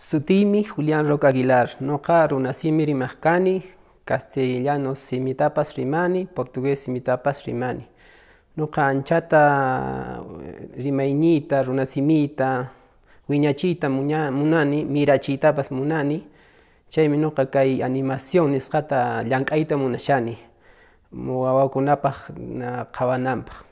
Sutimi Julián Roca Aguilar, Nocar Unasimiri Mascani, Castellano Simitapas Rimani, Portugués Simitapas Rimani. Noca Anchata Rimainita, Runasimita, Wiñachita Munani, Mirachitapas Munani, Chaymi no kay animación nisqata llank'ayta munashani, na qhawanampaq.